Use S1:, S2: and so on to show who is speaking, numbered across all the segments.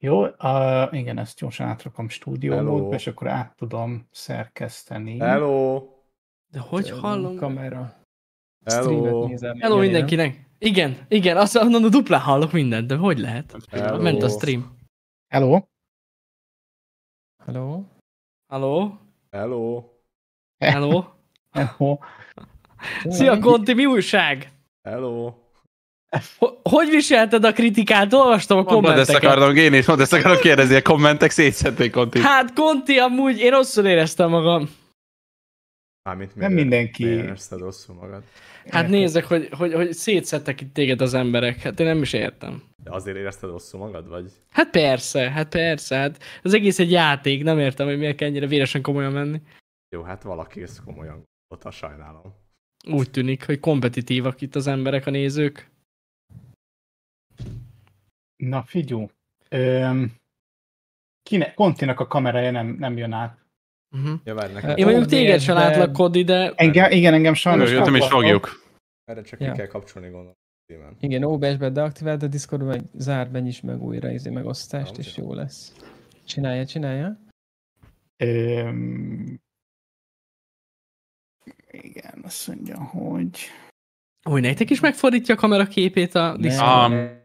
S1: Jó, uh, igen, ezt gyorsan átrakom stúdiómódba, és akkor át tudom
S2: szerkeszteni. Hello! De hogy Cs. hallom? Kamera.
S3: Hello! Nézem, Hello mindenkinek! Igen, igen, azt mondom, a duplán hallok mindent, de hogy lehet? Hello. Ment a stream.
S4: Hello! Hello! Hello! Hello! Hello! Hello! Szia Konti, mi újság?
S3: Hello! Hogy viselted a kritikát? Olvastam a kommenteket. Mondd ezt akarom,
S5: én is mondd ezt akarom kérdezni, a kommentek szétszették Konti.
S3: Hát Konti, amúgy én rosszul éreztem magam. Mármint nem mindenki. Érezted rosszul magad. Hát nézzek, hogy, hogy, hogy szétszettek itt téged az emberek. Hát én nem is értem. De azért érezted rosszul magad, vagy? Hát persze, hát persze. Hát az egész egy játék, nem értem, hogy miért kell ennyire véresen komolyan menni.
S6: Jó, hát valaki ezt komolyan ott a sajnálom.
S3: Úgy tűnik, hogy kompetitívak itt az emberek, a nézők. Na
S1: figyú, kine, Kontinak a kamerája nem, nem jön át.
S3: Uh-huh. Én mondjuk téged sem átlak,
S2: Kodi, de... Engem, igen, engem sajnos...
S4: Jöttem és fogjuk.
S3: Erre csak ja. ki
S6: kell kapcsolni gondolom.
S2: Igen, OBS-be deaktiváld, a Discord meg zár be is meg újra izé megosztást, nem, és jó lesz. Csinálja, csinálja. Öm...
S4: Igen, azt mondja, hogy... Hogy nektek is megfordítja a kamera képét a Discord?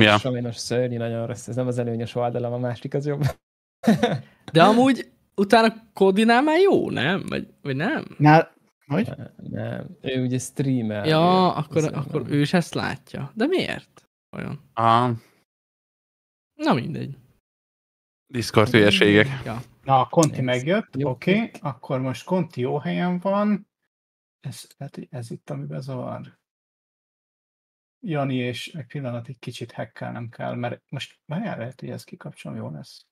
S2: Ja. Sajnos szörnyű, nagyon rossz. Ez nem az előnyös oldalam, a másik az jobb.
S5: De
S3: amúgy utána Kodinál már jó, nem? Vagy, vagy nem? Na, Hogy? Nem. Ő ugye streamer. Ja,
S5: ő, akkor, akkor
S3: ő is ezt látja. De miért?
S5: Olyan. Ah.
S3: Na mindegy.
S5: Discord hülyeségek.
S1: Ja. Na, a Conti megjött, oké, okay. akkor most Conti jó helyen van. Ez, lehet, hogy ez itt, amiben
S4: zavar. Jani, és egy pillanatig kicsit hekkelnem kell, mert most várjál, lehet, hogy ezt kikapcsolom, jó lesz.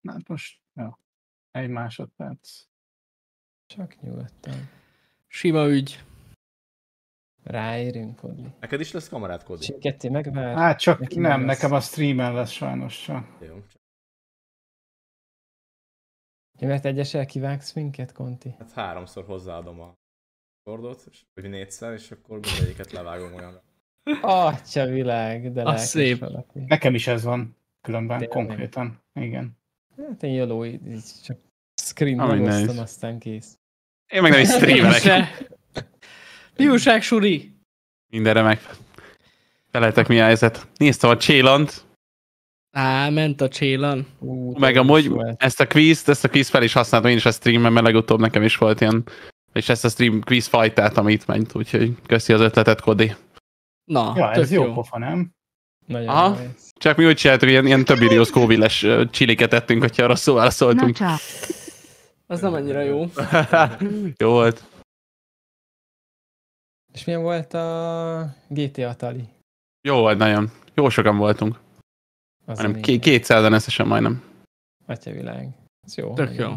S4: Na, hát most, jó. Egy másodperc. Csak nyugodtan. Sima ügy. Ráérünk, Kodli.
S2: Neked is lesz kamerát, Kodi? Ketté megvár. Hát csak Neki nem, lesz. nekem a streamen lesz sajnos. Jó. mert egyesel kivágsz minket, Konti?
S6: Hát háromszor hozzáadom a rekordot, és, vagy négyszer, és akkor mindegyiket levágom olyanra.
S2: Atya világ, de
S5: Az szép.
S1: Valaki. Nekem is ez van, különben, de
S2: konkrétan. Én. Igen. Hát én jóló, így csak screen aztán kész.
S5: Én meg nem is streamelek.
S3: Mi Suri?
S5: Mindenre meg. Feletek mi a helyzet? Néztem a csélant.
S3: Á, ment a csélan. Ú,
S5: meg amúgy ezt a kvízt, ezt a quiz fel is használtam én is a streamen, mert legutóbb nekem is volt ilyen és ezt a stream quiz fajtát, ami itt ment, úgyhogy köszi az ötletet, Kodi.
S3: Na, ja, ez jó, jó pofa, nem? Nagyon Aha. Nice.
S5: Csak mi úgy csináltuk, ilyen, ilyen több iriós kóviles csiliket ettünk, hogyha arra szóltunk.
S2: Na, Az nem annyira jó. jó volt. És milyen volt a GTA Tali?
S5: Jó volt nagyon. Jó sokan voltunk. Az majdnem, 200-en összesen majdnem.
S2: Atya világ. Ez jó.
S5: Tök jó. jó.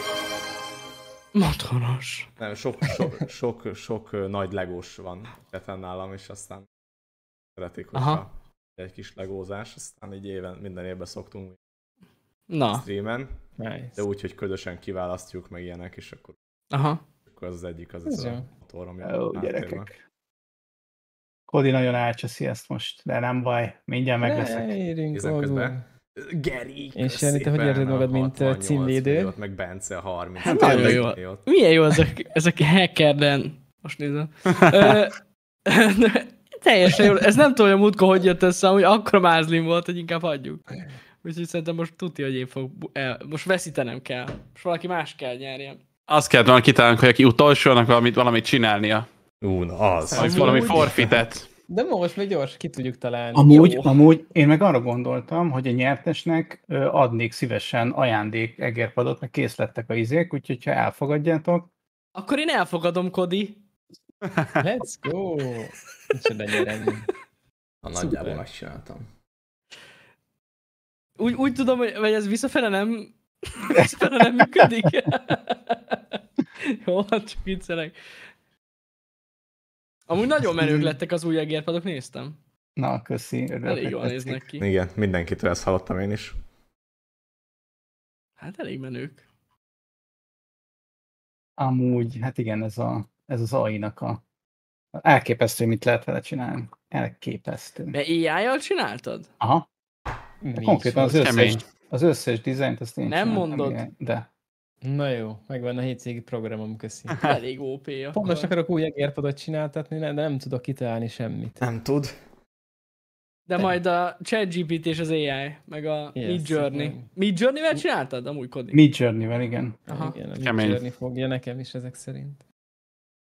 S3: Matronos.
S6: Nem, sok, sok, sok, sok nagy legós van keten nálam, és aztán szeretik, hogyha Aha. egy kis legózás, aztán így éven, minden évben szoktunk Na. streamen, nice. de úgy, hogy közösen kiválasztjuk meg ilyenek, és akkor, Aha. akkor az, az egyik az, az a motor, ami Hello, gyerekek.
S1: Kodi nagyon elcseszi ezt most, de nem baj, mindjárt megveszek. Ne, érünk,
S2: Geri,
S3: És Jani, te hogy érzed magad,
S6: mint címvédő? Milliót, meg Bence 30
S3: hát nagyon jó. Milyen jó ez a, a hackerden. Most nézem. teljesen jó. Ez nem tudom, hogy a hogy jött össze, hogy akkor mázlim volt, hogy inkább hagyjuk. Úgyhogy szerintem most tudja, hogy én fog, el, most veszítenem kell. Most valaki más
S2: kell nyerjen.
S5: Azt kell, volna kitalálnunk, hogy aki utolsónak valamit, valamit csinálnia. Ú, na az. Vagy valami forfitet.
S2: De most meg gyors, ki tudjuk találni.
S5: Amúgy, Jó.
S1: amúgy én meg arra gondoltam, hogy a nyertesnek adnék szívesen ajándék egérpadot, meg lettek a izék, úgyhogy ha elfogadjátok.
S3: Akkor én elfogadom, Kodi. Let's go!
S2: Micsoda nyeremény. Nagyjából megcsináltam.
S3: Úgy, úgy tudom, hogy vagy ez visszafele nem, visszafele nem működik. Jó, hát csak viccelek. Amúgy nagyon menők lettek az új egérpadok, néztem.
S1: Na, köszi. elég jól néznek ki.
S6: Igen, mindenkitől
S4: ezt hallottam én is. Hát elég menők. Amúgy, hát igen, ez, a, ez az AI-nak a...
S1: Elképesztő, mit lehet vele csinálni. Elképesztő. De
S3: ai csináltad?
S1: Aha. Konkrétan az összes, az összes dizájnt azt én Nem csinálom, mondod.
S2: Igen, de Na jó, megvan a hétvégi programom, köszi. Elég OP. Pont most akarok új egérpadot csináltatni, de nem tudok kitalálni semmit. Nem tud.
S3: De nem. majd a ChatGPT és az
S2: AI, meg a yes, Mid Journey. Mid Journey-vel csináltad amúgy Kodi? Mid Journey-vel, igen. Aha. Igen, a Mid Kemény. fogja nekem is ezek szerint.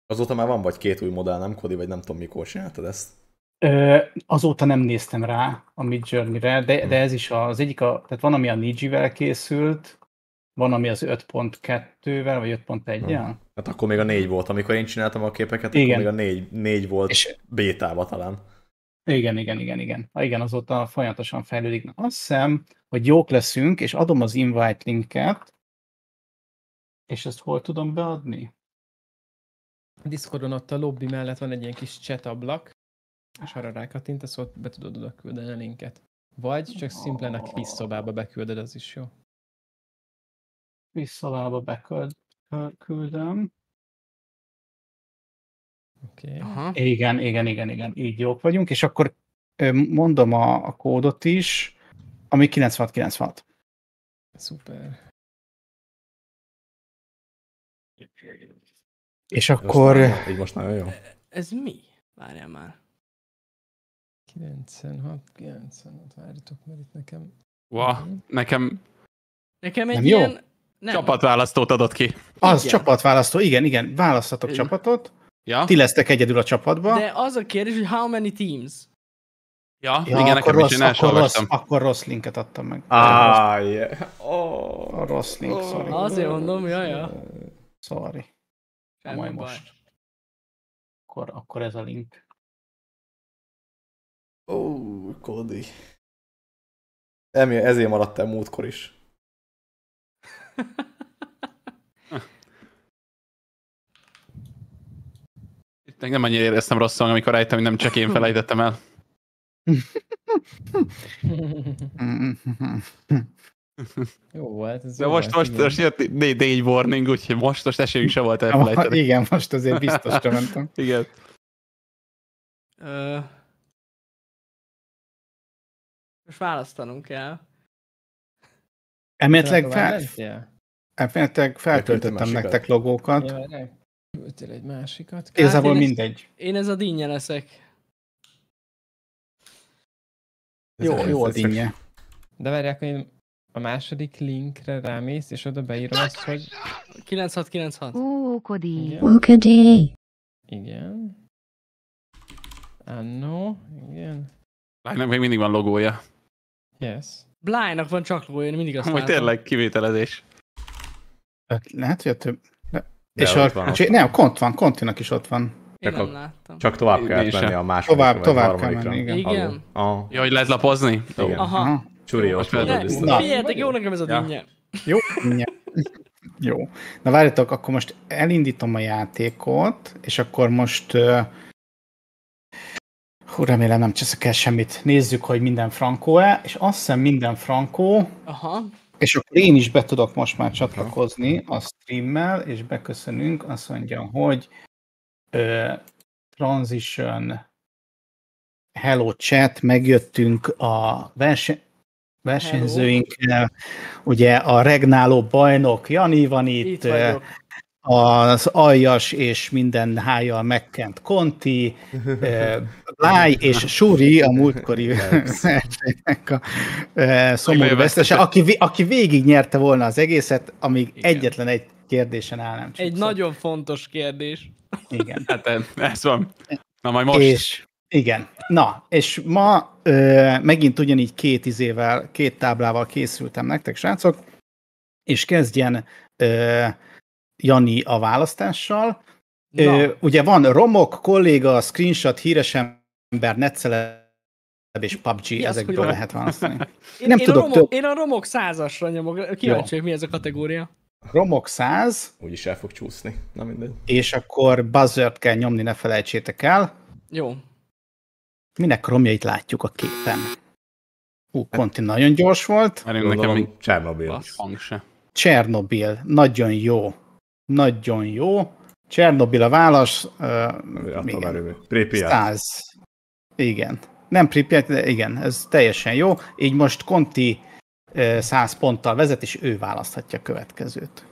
S6: Azóta már van vagy két új modell, nem Kodi, vagy nem tudom mikor csináltad ezt?
S1: Ö, azóta nem néztem rá a Mid Journey-re, de, hmm. de ez is az egyik, a, tehát van, ami a Niji-vel készült, van, ami az 5.2-vel, vagy 5.1-jel? Hmm.
S6: Hát akkor még a 4 volt, amikor én csináltam a képeket, igen. akkor még a 4, 4 volt és... bétába talán.
S1: Igen, igen, igen, igen. Ha ah, igen, azóta folyamatosan fejlődik. Na, azt hiszem, hogy jók leszünk, és adom az invite linket,
S2: és ezt hol tudom beadni? A Discordon ott a lobby mellett van egy ilyen kis chat ablak, és arra rákattintasz, ott be tudod oda küldeni a linket. Vagy csak ah.
S4: szimplán a kis szobába beküldöd, az is jó visszavába beküldöm. Okay.
S1: Igen, igen, igen, igen, így jók vagyunk, és akkor mondom a, a kódot is,
S4: ami 9696. Szuper. És akkor... így most nagyon jó. E, ez mi?
S2: Várjál már. 96, 96, várjatok, mert itt nekem...
S5: Wow, nekem...
S2: Nekem
S3: egy Nem ilyen... Jó?
S5: Nem. Csapatválasztót adott
S1: ki. Az igen. csapatválasztó, igen, igen, választhatok igen. csapatot. Ja. Ti lesztek egyedül a csapatban. De
S3: az a kérdés, hogy how many teams?
S4: Ja, ja igen, akkor rossz, is, akkor rossz,
S1: akkor rossz linket adtam meg. Ah, yeah. oh, a rossz link, oh, sorry. Azért mondom, ja, ja.
S4: Sorry. Nem Majd baj. most. Akkor, akkor ez a link. Ó, oh, Kodi. Ezért maradtam múltkor is.
S5: Itt nem annyira éreztem rosszul, amikor rájöttem, hogy nem csak én felejtettem el.
S2: jó volt. Ez De jó most, volt, most, most
S5: jött négy warning,
S4: úgyhogy most, most esélyünk se volt elfelejteni. Igen, most azért biztos mentem. igen. Uh, most választanunk kell. Emetleg fel... Hát elméletileg
S2: feltöltöttem
S4: nektek logókat.
S2: Ja, egy másikat. Igazából mindegy. én ez a dinnye leszek.
S4: Ez jó, jó a dinnye.
S2: De várják, hogy a második linkre rámész, és oda beírom azt, hogy... 9696. Ókodi. Ókodi. Igen. Anno, igen. Lánynak
S5: még mindig van logója.
S2: Yes. Blájnak van csak logója, én mindig
S3: azt Hogy tényleg
S5: kivételezés.
S1: Lehet, hogy a több... De... De és a... Van, nem, kont van, kontinak is ott van.
S5: Csak, Én láttam. Csak tovább kell menni a második Tovább, tovább kell menni, igen. igen. Oh. Jó, hogy lehet lapozni? Igen. Aha. Csuri, jó, Figyeljetek,
S3: jó nekem ez a dinnye. Jó,
S5: Jó.
S1: Na várjatok, akkor most elindítom a játékot, és akkor most... Uh, hú, remélem nem cseszek el semmit. Nézzük, hogy minden frankó-e, és azt hiszem minden frankó. Aha. És akkor én is be tudok most már csatlakozni a streammel, és beköszönünk, azt mondja, hogy ö, Transition Hello Chat, megjöttünk a versen versenyzőinkkel. Ugye a regnáló bajnok Jani van itt, itt az aljas és minden hájjal megkent Konti, Láj és Suri a múltkori versenynek a szomorú vesztese, aki, aki végig nyerte volna az egészet, amíg Igen. egyetlen egy kérdésen áll nem
S3: Egy szó. nagyon fontos kérdés. Igen. Hát ez van. Na majd most. És, igen.
S1: Na, és ma ö, megint ugyanígy két izével, két táblával készültem nektek, srácok, és kezdjen ö, Jani a választással. Ö, ugye van romok, kolléga, screenshot, híresen ember, netszelebb és PUBG, mi ezekből az, lehet választani. Én, nem én, tudok a romok,
S3: én a romok százasra nyomok, kíváncsi, mi ez a kategória.
S1: Romok száz. Úgyis el fog csúszni, na mindegy. És akkor buzzert kell nyomni, ne felejtsétek el. Jó. Minek romjait látjuk a képen? Hú, Konti hát- nagyon gyors volt. Mert nekem még Csernobil. Csernobil, nagyon jó. Nagyon jó. Csernobil a válasz. Uh, Attamárő. Pripyat. 100. Igen. Nem Pripyat, de igen, ez teljesen jó. Így most Conti 100 ponttal vezet, és ő választhatja a következőt.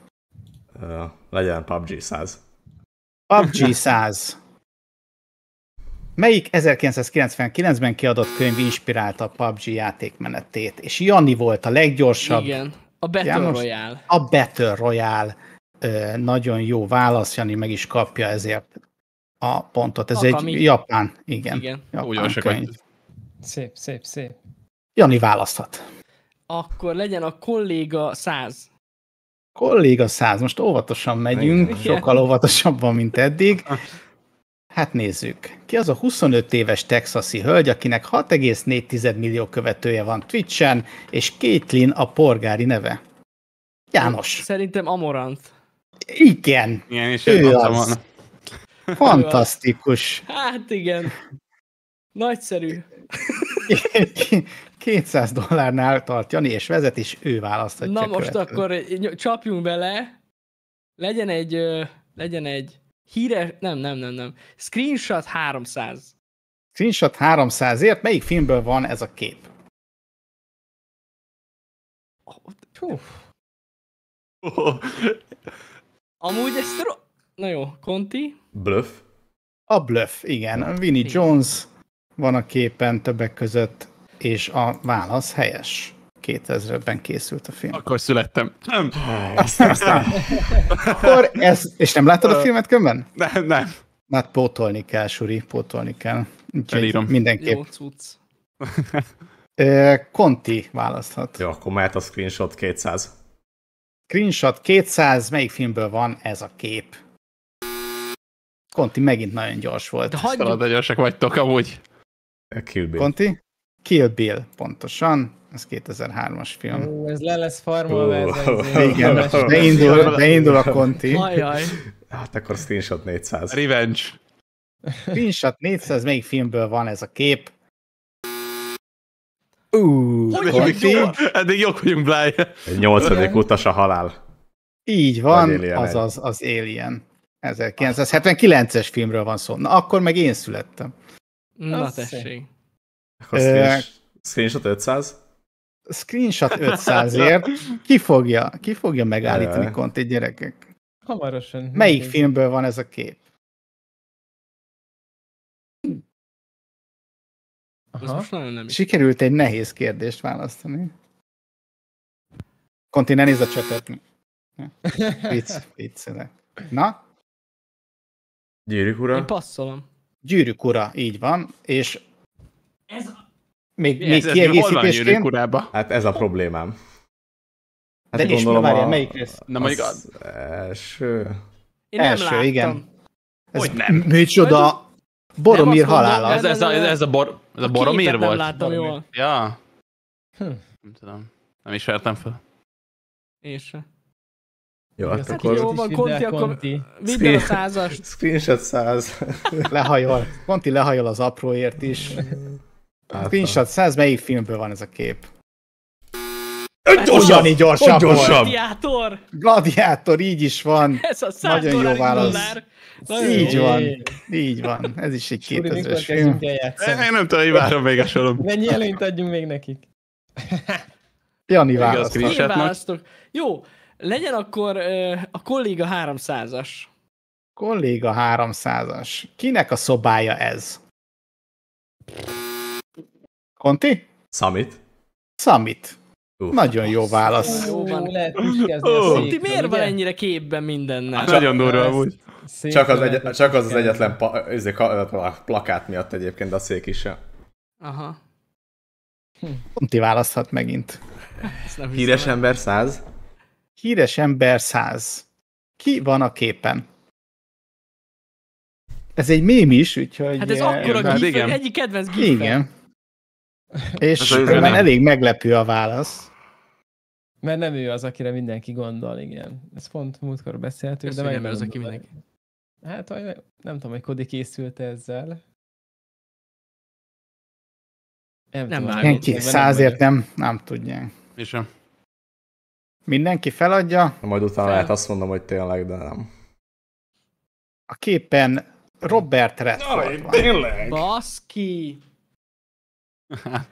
S1: Uh, legyen PUBG 100. PUBG 100. Melyik 1999-ben kiadott könyv inspirálta a PUBG játékmenetét? És Jani volt a leggyorsabb. Igen,
S3: a Battle János, Royale.
S1: A Battle Royale. nagyon jó válasz, Jani meg is kapja ezért a pontot. Ez Akami. egy japán, igen. igen. Japán Ugyanosok
S2: Szép, szép, szép.
S1: Jani választhat.
S3: Akkor legyen a kolléga 100.
S1: Kolléga 100. Most óvatosan megyünk, igen. sokkal óvatosabban, mint eddig. Hát nézzük. Ki az a 25 éves texasi hölgy, akinek 6,4 millió követője van Twitch-en, és Caitlin a porgári neve?
S3: János. Szerintem Amorant.
S1: Igen. Igen, és ő az. Fantasztikus.
S3: Hát igen. Nagyszerű.
S1: 200 dollárnál tart Jani, és vezet, és ő választhatja. Na most követően.
S3: akkor csapjunk bele, legyen egy, legyen egy híres, nem, nem, nem, nem, screenshot 300.
S4: Screenshot 300-ért melyik filmből van ez a kép? Oh, oh.
S3: Amúgy ezt Na jó, Conti.
S4: Bluff. A bluff, igen.
S1: Vinnie igen. Jones van a képen többek között, és a válasz helyes. 2000-ben készült a film. Akkor
S5: születtem. Nem. Aztán, aztán. Akkor ez, és nem láttad a filmet
S1: kömben? Nem, nem. Hát pótolni kell, Suri, pótolni kell. Úgyhogy Elírom. Mindenképp. Jó cucc. Konti választhat. Jó, akkor mehet a screenshot 200. Screenshot 200, melyik filmből van ez a kép? Konti megint nagyon gyors volt. De hagyjuk... Talán
S5: gyorsak vagytok amúgy. Kill
S1: Bill. Konti? Kill Bill, pontosan. Ez
S6: 2003-as film.
S2: Ó, ez le lesz farmolva. Ez Igen, de beindul de indul a
S1: Konti. Ajaj.
S6: Hát akkor Screenshot 400. Revenge.
S1: Screenshot 400, melyik filmből van ez a kép?
S6: Ú, Konti. Eddig jók vagyunk, Bláj. Egy nyolcadik utas a halál.
S1: Így van, az az, az Alien. 1979-es filmről van szó. Na, akkor meg én születtem.
S3: Na, Azt tessék.
S6: Screenshot 500?
S1: Screenshot 500-ért ki fogja, ki fogja megállítani konti gyerekek?
S4: Hamarosan. Melyik filmből van ez a kép? Aha. Most nagyon nem Sikerült egy nehéz kérdést választani.
S1: Konti, ne nézz a csatot. Vicc, vicc. Na,
S3: Gyűrűk ura? Én passzolom.
S1: Gyűrűk ura, így van, és ez a... még, ez, még ez kiegészítésként... Urába?
S6: Hát ez a problémám. Hát De és gondolom, várjál, a... melyik rész? Na az az... Első...
S5: Én nem első, láttam. igen.
S6: Ez Hogy nem? Micsoda... Boromír halála. Ez, ez, a, ez, a, bor, ez a, a Boromír volt? nem láttam jól.
S5: Ja. Hm. Nem tudom. Nem ismertem fel. Én sem. Jó, hát, hát akkor... Jó
S1: van, Conti, akkor
S2: minden a százas.
S1: Screenshot száz. Lehajol. Conti lehajol az apróért is. Screenshot száz, melyik filmből van ez a kép? gyorsan, Ugyanígy gyorsabb, gyorsan.
S3: Gladiátor!
S1: Gladiátor, így is van. Ez a száz. Nagyon jó válasz. Nagyon így jó. van, így van. Ez is egy 2000-es film. Én nem tudom,
S5: hogy várom
S6: még a sorom.
S3: Mennyi
S2: előnyt adjunk még
S3: nekik?
S6: Jani
S1: választok. Én választok.
S3: Jó, legyen akkor a kolléga 300-as. Kolléga
S1: 300-as. Kinek a szobája ez? Konti? Summit. Summit.
S6: Uh, nagyon jó válasz.
S1: Jó
S3: van. Lehet uh, Ti miért van ennyire képben mindennel? Hát, nagyon durva amúgy. Csak az, egy,
S6: csak az, az egyetlen izé, plakát miatt egyébként, a szék is Aha. Hm. Konti választhat megint. Híres
S1: ember száz. Híres ember száz. Ki van a képen? Ez egy mém is, úgyhogy... Hát ez akkor a hát igen. egyik kedvenc gifel. Igen.
S4: És már
S1: elég meglepő a
S2: válasz. Mert nem ő az, akire mindenki gondol, igen. Ez pont múltkor beszéltünk, de meg nem az, aki mindenki. Hát, nem tudom, hogy Kodi készült ezzel. Nem,
S5: nem
S1: tudom. Senki százért nem, nem
S6: tudják. És sem. Mindenki feladja. Majd utána Fel... lehet azt mondom, hogy tényleg, de nem. A képen Robert
S3: Redford Aj, van. tényleg? Baszki! Hát.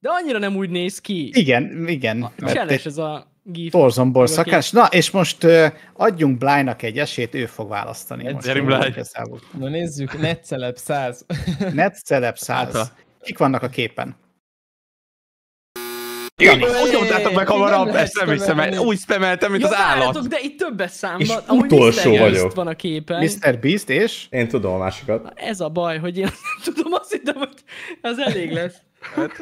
S3: De annyira nem úgy néz ki. Igen, igen. Cseles ez a
S1: gif. Torzombor szakás. Na, és most uh, adjunk Blájnak egy esélyt, ő fog választani. Most,
S2: Na nézzük, Netcelep 100.
S1: Netcelep 100. Hátra. Kik vannak a képen?
S3: Igen. hogy mondtátok meg hamarabb, ezt nem hiszem, mert úgy
S6: spemeltem,
S1: mint az állat. Várjátok,
S3: de itt többes számban. És ahogy utolsó Mr. vagyok. van a képen. Mr.
S6: Beast és? Én tudom a másikat.
S3: Ez a baj, hogy én nem tudom, azt hittem, hogy az elég lesz. Hát,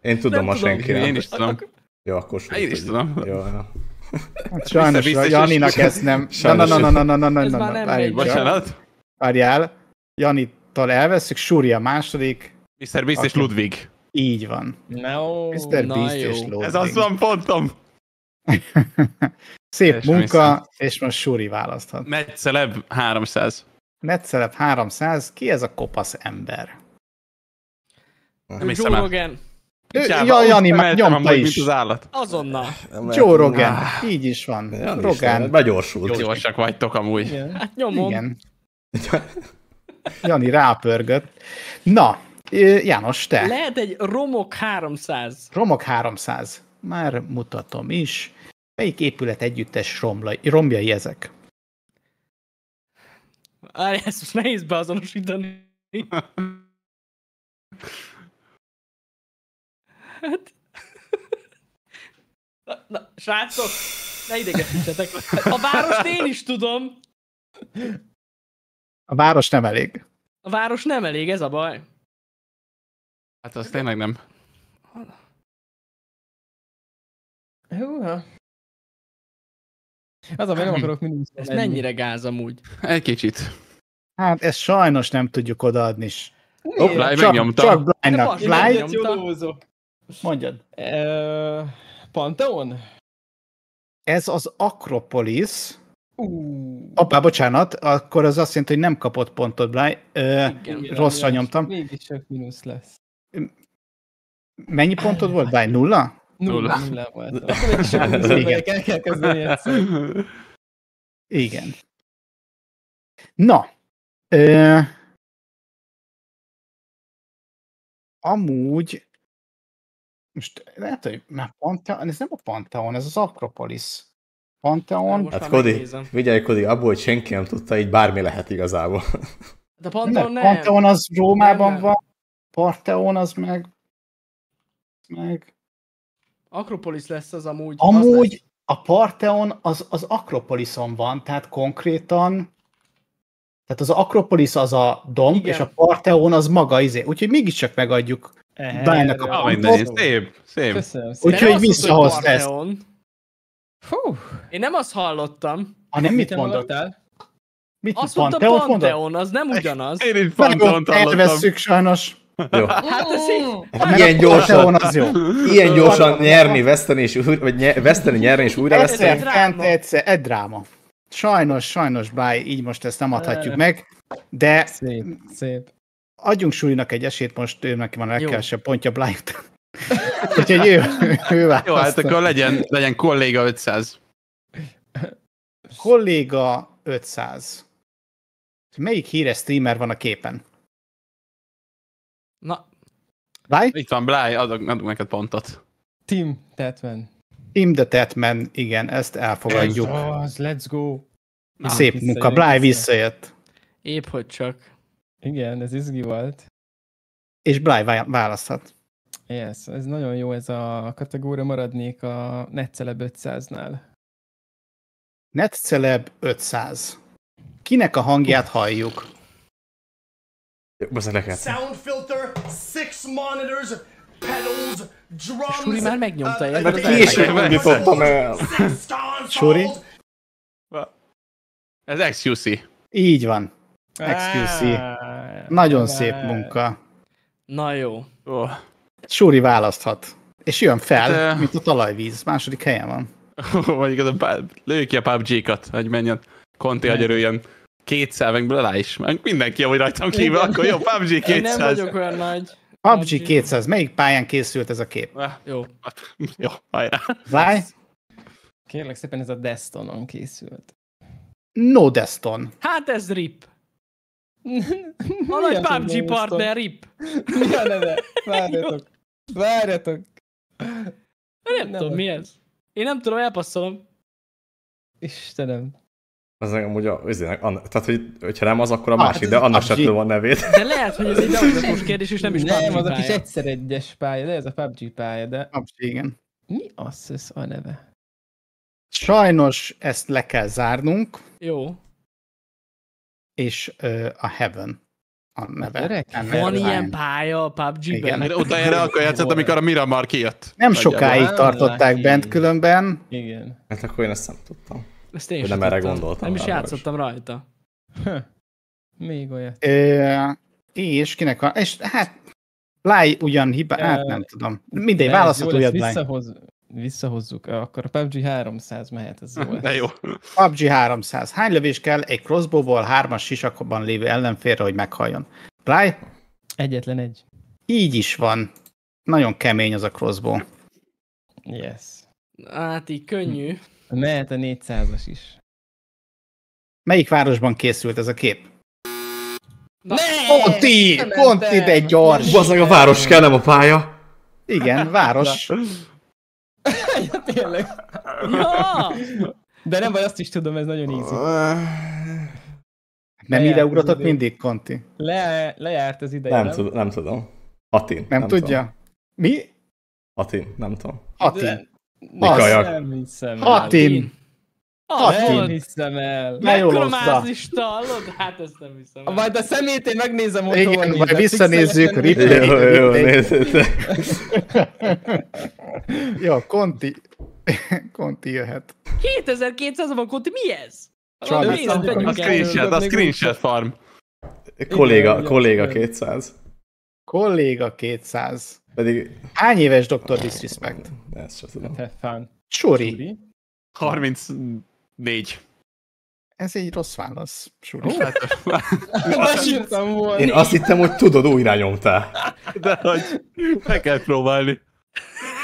S3: én tudom a senki. Én, én is tudom.
S6: Jó, akkor sőt, Én is tudom. Jó, hát sajnos Janinak ezt nem... Na,
S1: na, na, na, na, na, na, na, na, na, Bocsánat. Várjál. Janittal elveszük, Súri második. Mr. Beast és Ludwig. Így van.
S2: No, Mr. Beast és
S1: Loading.
S6: Ez azt van pontom.
S1: Szép és munka, viszont. és most Suri választhat. Metszelebb 300. Metszelebb 300. Ki ez a kopasz ember? Nem hiszem el. Ja, Jani, már nyomta is. Mint az állat. Azonnal. Joe Rogan, ah. így is van. Jani Rogan. Begyorsult. Gyorsak
S5: vagytok amúgy. Igen.
S3: Hát nyomom. Igen.
S1: Jani rápörgött. Na, János, te. Lehet egy Romok 300. Romok 300. Már mutatom is. Melyik épület együttes romlai, romjai ezek?
S4: Állj, ezt most nehéz beazonosítani. Hát... Na, na, srácok, ne idegesítsetek. A várost én is tudom. A város nem elég. A város nem elég, ez a baj. Hát az tényleg nem. Húha. Az, a nem akarok mindig Ez mennyire
S3: gáz amúgy?
S4: Egy kicsit.
S1: Hát ezt sajnos nem tudjuk odaadni is. Hopp, Bly megnyomta. Csak Blynak.
S4: Bly?
S2: Mondjad. Uh, Pantheon?
S1: Ez az Akropolis.
S2: Uh.
S1: Apá, bocsánat, akkor az azt jelenti, hogy nem kapott pontot, Bláj. uh,
S2: rosszra nyomtam. Mégis csak mínusz lesz.
S1: Mennyi pontod volt? Báj, nulla?
S2: Nulla. Nulla volt. Akkor is el kell kezdeni
S4: Igen. Na. Ö, amúgy most lehet, hogy már
S1: Pantheon, ez nem a Pantheon, ez az Akropolis. Pantheon. Hát Kodi,
S4: vigyelj
S6: Kodi, abból, hogy senki nem tudta, így bármi lehet igazából. De
S3: hát Pantheon nem. nem. Pantheon
S1: az Rómában nem, nem. van, Pantheon az meg meg.
S3: Akropolis lesz az amúgy. Amúgy
S1: az lesz. a Parteon az, az Akropoliszon van, tehát konkrétan tehát az Akropolis az a domb, Igen. és a Parteon az maga izé. Úgyhogy mégiscsak megadjuk Bájnak a pontot. Szép,
S5: szép. Úgyhogy
S1: visszahoz ezt.
S3: Hú. Én nem azt hallottam. Ha ah, nem, mit, mit mondottál? Mit azt mondtam, Panteon, az nem ugyanaz. Én itt Panteon hallottam. Elveszük sajnos. Jó.
S2: Hát ez így.
S3: Hát Ilyen gyorsan, az jó. Ilyen gyorsan nyerni,
S6: veszteni, és újra, vagy nye, veszteni, nyerni, és újra veszteni. Egyszer,
S1: fent, egyszer, egy dráma. Sajnos, sajnos, báj, így most ezt nem adhatjuk meg, de szép, szép. adjunk súlynak egy esélyt, most ő neki van a legkevesebb pontja Blind. Úgyhogy ő, ő Jó, hát akkor legyen,
S5: legyen kolléga 500.
S1: Kolléga 500. Melyik híres streamer van a képen?
S5: Na. Bly? Itt van, Bly, adok, adok neked pontot.
S4: Team
S2: Tetman.
S1: Tim the Tetman, igen, ezt elfogadjuk. Ez
S2: az, let's go. Na, Szép munka, Bly visszajött. Épp hogy csak. Igen, ez izgi volt.
S1: És Bly választhat.
S2: Yes, ez nagyon jó ez a kategória, maradnék a NetCeleb 500-nál.
S1: NetCeleb 500. Kinek a hangját halljuk? Bazzaleket.
S4: Sound Suri már megnyomta
S3: uh,
S1: el. Mert később indítottam el. Suri?
S5: Ez XQC.
S1: Így van. Ah. XQC. Nagyon szép munka.
S6: Na jó. Oh.
S5: Suri választhat.
S1: És jön fel, hát, mint a talajvíz. Második helyen van. Vagy igazán
S5: lőjük ki a PUBG-kat, hogy menjen. Konti agyaruljon. Kétszer, meg alá is. Mindenki, ahogy rajtam kívül, akkor jó, PUBG 200. Én nem vagyok
S1: olyan
S2: nagy. PUBG 200,
S1: melyik pályán készült ez a kép? jó. Hát, jó,
S2: hajrá. Vaj? Kérlek szépen ez a Destonon készült.
S1: No Deston.
S3: Hát ez rip. A nagy
S1: PUBG partner
S2: rip. Mi a neve? Várjatok. Várjatok.
S3: Nem, nem tudom, mi ez. Én nem tudom, elpasszolom.
S2: Istenem.
S4: Az
S6: amúgy a, azért, an, tehát hogy, hogyha nem az, akkor a ah, másik, hát de annak se tudom a nevét. De
S2: lehet, hogy ez egy leodatos kérdés, és nem is nem, PUBG az pálya. a kis egyszer egyes pálya, de ez a PUBG pálya, de... PUBG, igen. Mi az ez a neve?
S1: Sajnos ezt le kell zárnunk. Jó. És ö, a Heaven a neve. van line. ilyen
S3: pálya a PUBG-ben? Utána erre akkor
S5: játszott, amikor a Miramar kijött.
S3: Nem
S1: sokáig
S6: tartották bent különben. Igen. Hát akkor én ezt nem tudtam.
S1: Ezt
S2: én
S6: De nem erre gondoltam. Nem is
S2: játszottam rajta. Még olyat.
S6: É,
S2: és kinek
S6: a...
S1: És hát Láj ugyan
S2: hiba, hát nem tudom. Mindegy, választható jött visszahoz, Visszahozzuk, akkor a PUBG 300 mehet, ez jó. De jó. PUBG 300. Hány
S1: lövés kell egy crossbowból hármas sisakban lévő ellenfélre, hogy meghalljon? Lai?
S2: Egyetlen egy.
S1: Így is van. Nagyon kemény az a crossbow. Yes.
S2: Hát így könnyű. Hm. Mehet a 400-as is.
S1: Melyik városban készült ez a kép?
S2: ne! Pont így! Pont
S1: ide gyors! Bazzag a város kell, nem a pálya! Igen, város. ja, tényleg. Ja!
S2: De nem baj, azt is tudom, ez nagyon ízik. Nem lejárt ide ugratok mindig, Konti? Le, lejárt az ideje, nem? tud,
S6: nem tudom. Atin. Nem, nem tudja? Tudom. Mi? Atin, nem tudom.
S2: Atin. Mikajak. nem hiszem el. Hatin.
S3: Hatim. Nem
S2: hiszem el. Mekkora mázista, hallod? Hát ezt nem hiszem el. Majd a szemét én megnézem ott, Igen, majd visszanézzük. Ripley. Jó, jó, nézzétek. jó,
S6: Conti. Conti jöhet.
S3: 2200 van Conti, mi ez? A
S1: screenshot, a screenshot
S5: farm. Kolléga, kolléga 200.
S1: Kolléga 200. Pedig... Hány éves Dr. Disrespect? Ezt sem
S2: tudom. Hát, Suri. 34.
S4: Ez
S1: egy rossz válasz, Suri. Oh, hát, Lesírtam hát, hát, Én azt hittem,
S6: hogy tudod, újra
S5: nyomtál. De hogy meg kell próbálni.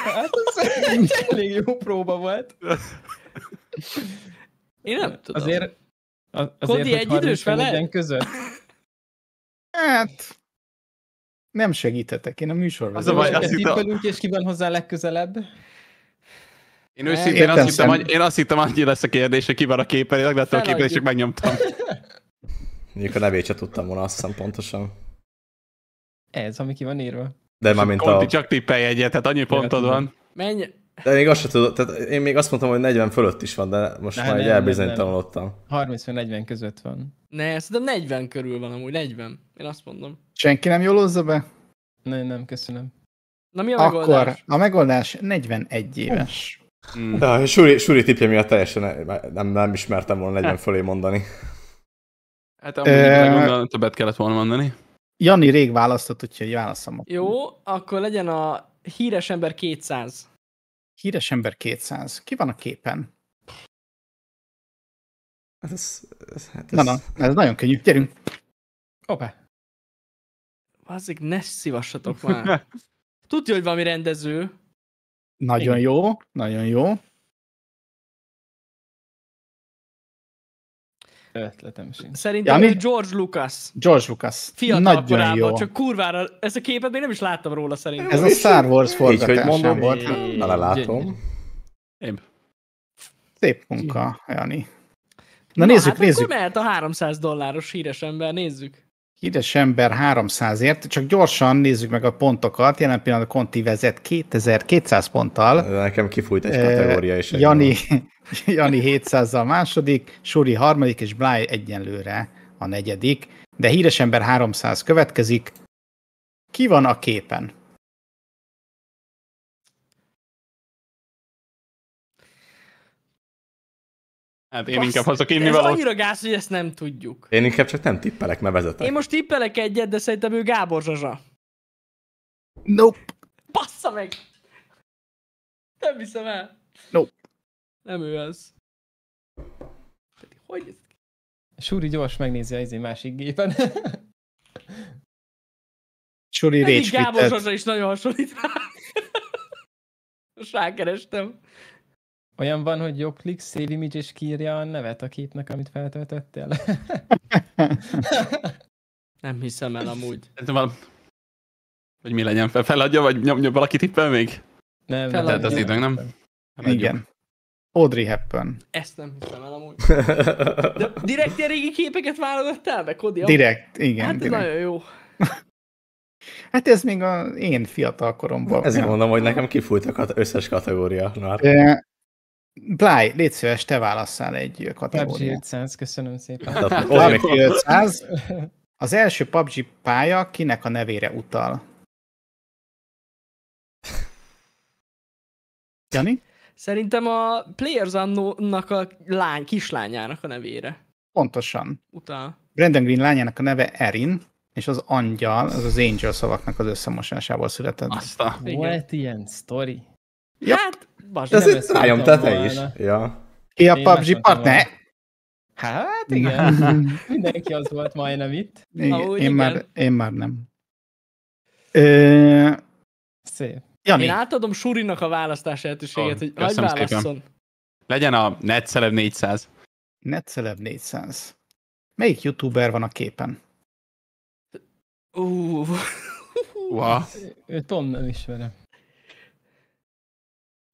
S2: Hát ez elég jó próba volt. Én nem tudom. Azért, azért Kodi egy idős vele? között.
S4: Hát,
S1: nem segíthetek, én a műsorban. Az a baj, azt
S2: hittem... és ki van hozzá legközelebb?
S5: Én őszintén azt hittem, hogy, én azt hittem, annyi lesz a kérdés, hogy ki van a képen, de a képen, és megnyomtam.
S6: Mondjuk a nevét sem tudtam volna, azt hiszem pontosan.
S2: Ez, ami ki van írva.
S6: De már mint a...
S5: Csak tippelj egyet, hát annyi pontod van.
S2: Menj,
S6: de még azt sem tudod, tehát én még azt mondtam, hogy 40 fölött is van, de most nem, már nem, elbizonytalanodtam.
S2: 30-40 között van.
S3: Ne, szerintem 40 körül van amúgy, 40. Én azt mondom.
S2: Senki nem jólozza be? Ne, nem, köszönöm. Na mi a Akkor megoldás?
S1: a megoldás 41 éves. Mm.
S6: De a Suri, Suri tipje miatt teljesen nem, nem ismertem volna 40 hát. fölé mondani.
S1: Hát amúgy e...
S6: többet kellett volna mondani.
S1: Jani rég választott, úgyhogy válaszom.
S3: Jó, akkor legyen a híres ember 200.
S4: Híres ember 200. Ki van a képen? Ez, ez, hát ez... Na, na, ez nagyon könnyű. Gyerünk. Hoppá. Vazzik, ne szivassatok már. Tudja, hogy valami rendező. Nagyon Igen. jó, nagyon jó. Ötletem sincs. Szerintem ja, mi? George Lucas. George Lucas. Fiatal Nagyon korában, jó. csak kurvára,
S3: ezt a képet még nem is láttam róla szerintem. Ez a Star Wars
S1: forgatása volt. Na, látom. Én. Szép munka, Jani. Na, Na nézzük, hát nézzük. akkor
S3: mehet a 300 dolláros híres ember, nézzük.
S1: Híres ember 300-ért, csak gyorsan nézzük meg a pontokat, jelen pillanatban Conti vezet 2200 ponttal. Nekem
S6: kifújt egy kategória is. Egy
S1: Jani, Jani 700 a második, Suri harmadik, és
S4: Bly egyenlőre a negyedik. De híres ember 300 következik. Ki van a képen? Hát én Basz, inkább hazok inni valahol. annyira
S3: gáz, hogy ezt nem tudjuk.
S6: Én inkább csak nem tippelek, mert vezetek. Én
S3: most tippelek egyet, de szerintem ő Gábor Zsazsa.
S4: Nope. Bassza meg! Nem hiszem el. Nope. Nem ő az. Hogy ez?
S2: Suri gyors megnézi az másik gépen. Suri
S3: Rage Gábor Zsazsa is nagyon hasonlít rá. Most rákerestem.
S2: Olyan van, hogy jobb klik, save image, és kírja a nevet a képnek, amit feltöltöttél?
S3: Nem hiszem el amúgy. van.
S5: hogy mi legyen, fel, feladja, vagy nyom, nyom, valaki tippel még? Nem, nem Tehát az időnk, nem? Feladjuk. Igen.
S1: Audrey Hepburn.
S3: Ezt nem hiszem el amúgy. De direkt ilyen régi képeket válogattál be, Kodi? Direkt, igen. Hát ez nagyon jó.
S6: Hát ez még a én
S1: fiatal koromban.
S6: Ezért mondom, hogy nekem kifújtak az összes kategória már.
S1: Pláj, légy szíves, te válasszál egy kategóriát. PUBG 500, köszönöm szépen. PUBG 500. Az első PUBG pálya kinek a nevére
S4: utal? Jani?
S3: Szerintem a Players nak a lány, kislányának a nevére.
S1: Pontosan. Utal. Brandon Green lányának a neve Erin, és az angyal, az az angel szavaknak az összemosásából született. Azt
S2: a... Volt ilyen sztori? Ja. Hát Bazs, Ez itt rájom, te te is. Ja.
S1: Ki a PUBG partner?
S2: Hát igen, mindenki az volt majdnem itt. Na, úgy, én, igen. Már,
S1: én már nem. Ö... Szép.
S3: Jani. Én átadom Surinak a választás lehetőséget, oh, hogy
S5: nagy válasszon. Szépen. Legyen a NetCeleb 400.
S1: NetCeleb 400. Melyik youtuber van a képen?
S4: Uh.
S2: Wow. Tom nem ismerem.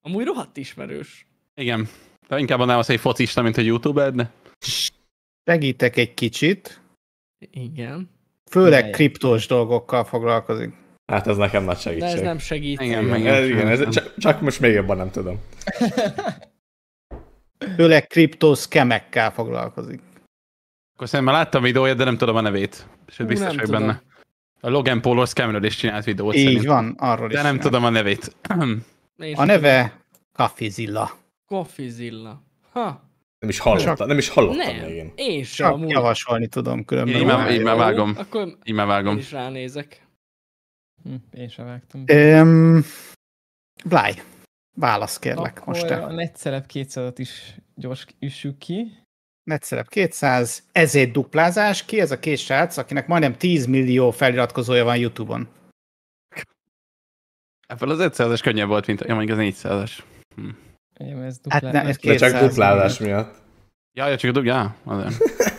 S2: Amúgy rohadt ismerős.
S5: Igen. De inkább annál az, hogy focista, mint hogy youtuber, de... Segítek egy kicsit.
S3: Igen. Főleg
S5: kriptos dolgokkal
S6: foglalkozik. Hát ez nekem nagy
S3: segítség. De ez nem segít. Igen, igen, igen, ez, igen ez, csak, csak
S6: most még jobban nem tudom.
S1: Főleg kemekkel foglalkozik.
S5: Akkor szerintem már láttam videóját, de nem tudom a nevét. Sőt, biztos vagyok benne. A Logan Paul-os is csinált videót Így szerint. van, arról de is. De nem csinál. tudom a nevét.
S3: a neve
S5: Kafizilla.
S3: Kafizilla. Ha.
S5: Nem is hallottam, Csak... nem is hallottam nem,
S3: még én. Én
S1: sem. Csak amúgy. javasolni tudom különben. Én már, én már vágom.
S5: Akkor én már vágom. Én
S2: is ránézek. Hm, én sem vágtam. Um, Bláj, válasz kérlek akkor most. Te. a netszerep 200 is gyors üssük ki. Netszerep 200,
S1: ezért duplázás. Ki ez a két srác, akinek majdnem 10 millió feliratkozója van Youtube-on?
S5: Ebből az 500-as könnyebb volt, mint ja, mondjuk az 400-as. Hm.
S2: Igen, ez Hát nem, ez De csak duplázás
S5: miatt. miatt. Ja, ja, csak a dugja.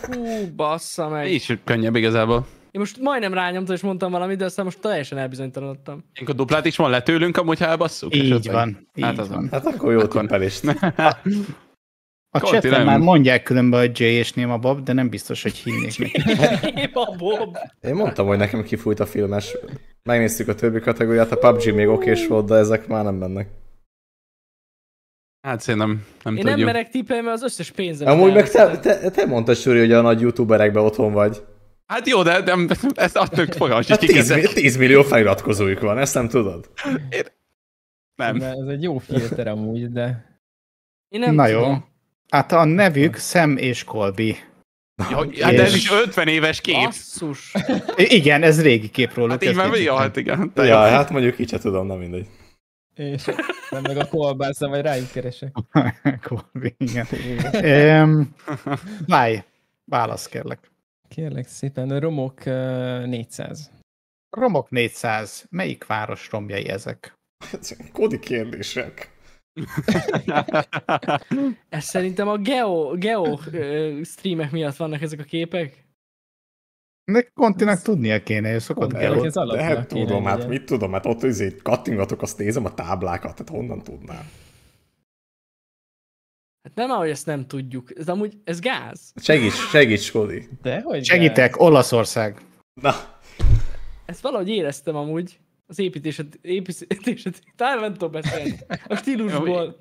S3: Hú, bassza meg. Így
S5: is könnyebb igazából.
S3: Én most majdnem rányomtam és mondtam valamit, de aztán most teljesen elbizonytalanodtam.
S5: Én a duplát is van letőlünk, amúgy ha elbasszuk. Így van. Így Hát így az van. van. Hát akkor jó tippelést.
S3: A chatten
S1: már mondják különben, hogy J és Néma Bob,
S6: de nem biztos, hogy hinnék
S3: Néma Bob!
S6: Én mondtam, hogy nekem kifújt a filmes. Megnéztük a többi kategóriát, a PUBG még okés volt, de ezek már nem mennek.
S5: Hát én nem Én
S6: tudjuk.
S3: nem merek tippelni, mert az összes pénzem. Amúgy meg te,
S6: te, te mondtad, Suri, hogy a nagy youtuberekben otthon vagy.
S5: Hát jó, de nem, ezt attól fogalmas, hát 10, 10
S6: millió feliratkozójuk van, ezt nem tudod?
S2: Én... Nem. De ez egy jó filter amúgy, de...
S5: Én nem Na tudom. jó.
S1: Hát a nevük Sam és Colby.
S5: Ja, hát és... ez is 50 éves kép. Basszus.
S6: Igen, ez régi kép róluk.
S1: Hát így már
S5: ja, hát
S6: igen. Ja, hát mondjuk így se tudom, nem mindegy.
S5: És nem meg a kolbászom,
S2: vagy rájuk keresek. Kolbi, igen. um, Váj, válasz kérlek. Kérlek szépen, romok uh, 400. Romok
S1: 400, melyik város romjai ezek? Kódi kérdések.
S3: Ez szerintem a geo, geo streamek miatt vannak ezek a képek.
S6: De Kontinak tudnia kéne, ő
S1: szokott kell. Ez de
S3: hát tudom, hát ugye. mit
S6: tudom, hát ott azért kattingatok, azt nézem a táblákat, tehát honnan tudnám.
S3: Hát nem, ahogy ezt nem tudjuk. Ez amúgy, ez gáz. Segíts,
S6: segíts, Kodi. De, hogy Segítek, gáz. Olaszország.
S3: Na. Ezt valahogy éreztem amúgy az építésed, építésed, talán nem tudom beszélni. A stílusból.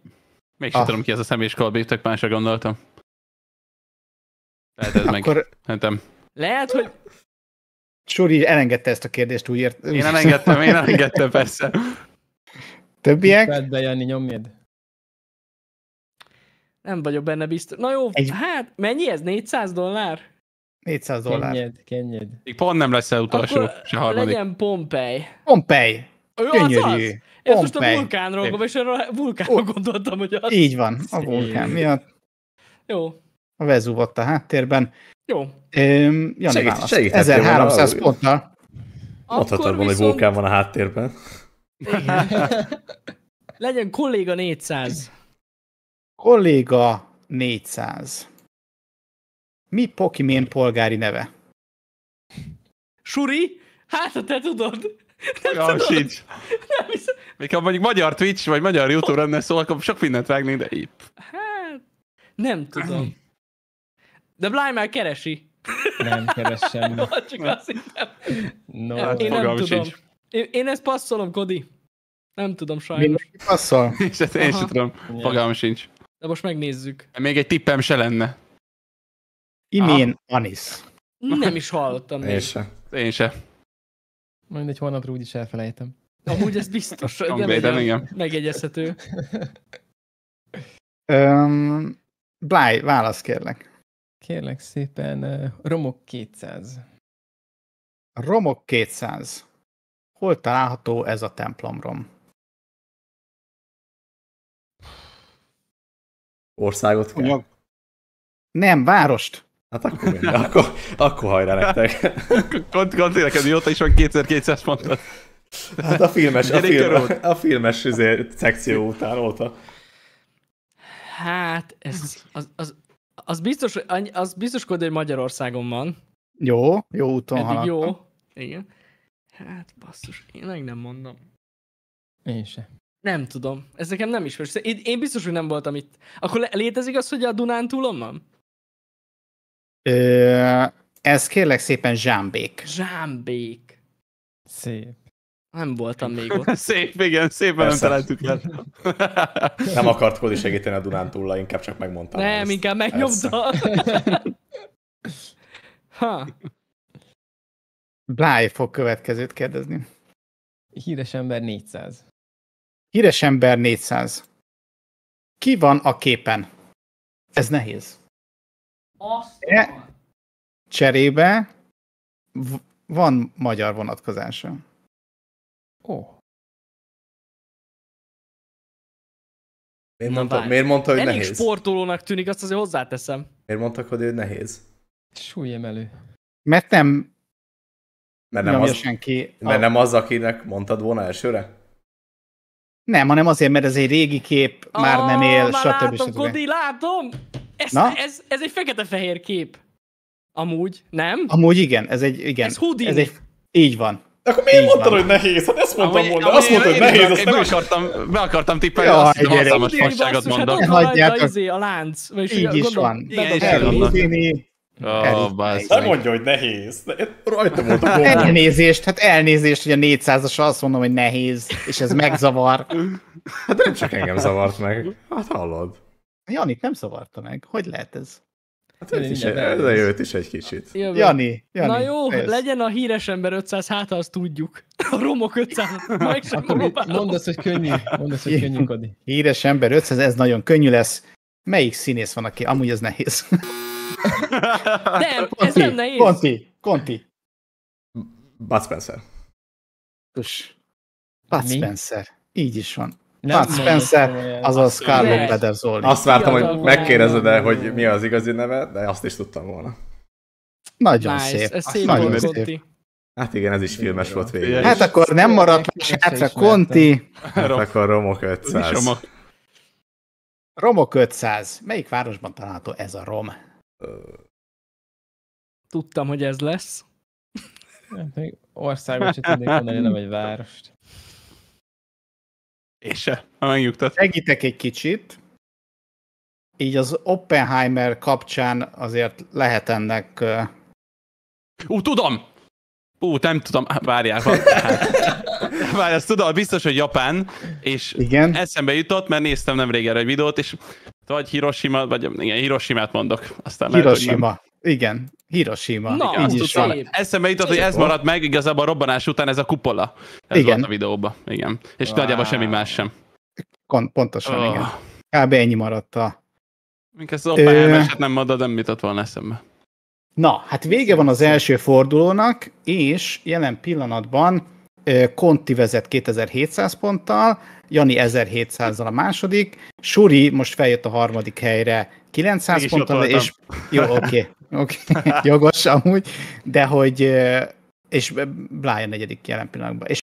S3: Még sem ah. tudom
S5: ki ez a személyis kalbék, tök másra gondoltam. Lehet ez meg. Akkor... Hentem.
S4: Lehet, hogy...
S1: Suri elengedte ezt a kérdést, úgy ért. Én
S3: elengedtem, én elengedtem,
S2: persze. Többiek? Tipped be, Jani, nyomjad.
S3: Nem vagyok benne biztos. Na jó, Egy... hát mennyi ez? 400 dollár? 400 dollár.
S5: Kenyed, kenyed. Még pont nem lesz utolsó, Akkor se harmadik. legyen
S3: Pompej.
S5: Pompej. Gyönyörű. Az az? most a
S3: vulkánról, és a vulkánról gondoltam, hogy az... Így van, a vulkán miatt. Jó.
S1: A Vezúv ott a háttérben.
S3: Jó.
S6: Ehm,
S1: Jani Segít, választ. 1300
S4: volna,
S6: ponttal.
S3: Mondhatod volna, viszont...
S6: hogy vulkán van a háttérben. Igen.
S3: Legyen kolléga 400.
S1: Kolléga 400. Mi Pokimén polgári neve?
S4: Suri? Hát, ha te tudod.
S5: Nem tudod. sincs. Nem hiszem. Még ha mondjuk magyar Twitch, vagy magyar YouTube lenne szó, akkor sok mindent vágnék, de épp. Hát,
S3: nem tudom. De Bly már keresi. Nem keresem. no, csak azt hittem. No. Hát, én nem tudom. Sincs. Én, én ezt passzolom, Kodi. Nem tudom sajnos. Mindenki passzol. És ezt én sem tudom.
S5: Fogalmam sincs.
S3: De most megnézzük.
S5: Még egy tippem se lenne. Imén Anis.
S3: Nem is hallottam még. Én se.
S5: Én se.
S2: Majd egy hónapra úgyis elfelejtem.
S3: Amúgy ez biztos. Angvéden, igen. Megjegyezhető.
S1: Um, Bláj, válasz kérlek. Kérlek
S4: szépen, Romok 200. Romok 200. Hol található ez a templomrom? Országot kell? Anyag. Nem, várost.
S5: Hát akkor, mindegy, akkor, akkor hajrá nektek. Kondi, neked mióta is van 2200 pontot?
S6: Hát a filmes, a, film, a, filmes izé, szekció után óta.
S3: Hát, ez, az, az, az, biztos, az biztos, hogy Magyarországon van. Jó, jó úton Eddig haladtam. jó, igen. Hát basszus, én meg nem mondom. Én se. Nem tudom. Ez nekem nem is. Én, én biztos, hogy nem voltam itt. Akkor létezik az, hogy a Dunán túlom van?
S1: Ö, ez kérlek szépen zsámbék.
S3: Zsámbék. Szép. Nem voltam még ott. Szép, igen, szépen Persze. nem találtuk el. nem
S6: akart Kodi segíteni a Dunán túlla, inkább csak megmondtam. Nem,
S3: ezt. inkább megnyomta. ha.
S6: Bly fog következőt kérdezni.
S4: Híres ember
S2: 400.
S4: Híres ember 400. Ki van a képen? Ez nehéz. Azt e, Cserébe van magyar vonatkozása. Ó. Oh. Miért Na, mondta, miért mondta, hogy Elég nehéz? sportolónak tűnik, azt azért hozzáteszem. Miért mondtak, hogy ő nehéz?
S3: Súlyem elő.
S1: Mert nem...
S6: Mert nem, az, senki, mert a... nem az, akinek mondtad volna elsőre?
S1: Nem, hanem azért, mert ez egy régi kép, már nem él, stb. Már látom, stb. Kodi,
S3: látom! Ez, Na? ez, ez egy fekete-fehér kép. Amúgy, nem? Amúgy
S1: igen, ez egy, igen. Ez Houdini. Ez egy, így van.
S3: Akkor miért így mondtad,
S1: van. hogy nehéz? Hát ezt mondtam amúgy, volna. Amúgy, azt mondtad, hogy nehéz, azt nem be akartam, be
S6: akartam tippelni,
S1: Jaj, azt hiszem, hatalmas fasságot hát mondok. Hát Hagyjátok.
S6: Izé, a lánc. Vagyis izé, így is van. Oh, is Nem mondja, hogy nehéz.
S1: Rajta volt a hát gomba. Elnézést, hát elnézést, hogy a 400-asra azt mondom, hogy nehéz, és ez megzavar. Hát nem csak engem
S6: zavart meg.
S1: Hát hallod. Janik nem szavarta meg. Hogy lehet ez? Hát ez is, ez a jövőt
S3: is
S6: egy kicsit.
S1: Jövő. Jani, Jani. Na jó, ez. Hát legyen
S3: a híres ember 500, hát azt tudjuk. A
S2: romok 500, majd sem Mondd azt, hogy könnyű, mondd azt, hogy könnyű, Kodi.
S1: Híres ember 500, ez nagyon könnyű lesz. Melyik színész van, aki amúgy ez nehéz?
S4: Nem, Conti, ez nem nehéz.
S1: Conti, Conti. Bud Spencer. Bud Spencer. Így is van. Nem Pat Spencer, a Scarlett Bederzoli. Azt vártam, hogy megkérdezed
S6: el, hogy mi az igazi neve, de azt is tudtam volna. Nagyon nice. szép. Ez szép nagyon volt, szép. Hát igen, ez is filmes volt végül. Hát akkor nem maradt meg srácra Conti.
S1: Hát akkor Romok 500. Romok. 500. Melyik városban található ez a rom?
S3: Tudtam, hogy ez lesz. Országban országot sem tudnék mondani, nem egy
S2: várost.
S1: És se, eh, ha megnyugtat. Segítek egy kicsit. Így az Oppenheimer kapcsán azért lehet ennek...
S5: Eh, Ú, tudom! Ú, nem tudom, hát várjál, hát. Várj, ezt tudom. biztos, hogy Japán, és igen. eszembe jutott, mert néztem nem régen egy videót, és vagy Hiroshima, vagy igen, Hiroshima-t mondok. Aztán Hiroshima, lehet, igen. Hiroshima. Na, így is van. Eszembe jutott, hogy ez maradt meg, igazából a robbanás után ez a kupola. Ez igen. volt a videóban. Igen. És wow. nagyjából semmi más sem.
S1: Pontosan, oh. igen. Kb. ennyi maradt a...
S5: Mink ezt az Ö... nem mondod, nem jutott volna eszembe.
S1: Na, hát vége van az első fordulónak, és jelen pillanatban Conti vezet 2700 ponttal, Jani 1700 a második, Suri most feljött a harmadik helyre 900 Én ponttal, és jó, oké, okay, okay,
S4: jogos amúgy, de hogy, és Blája negyedik jelen pillanatban. És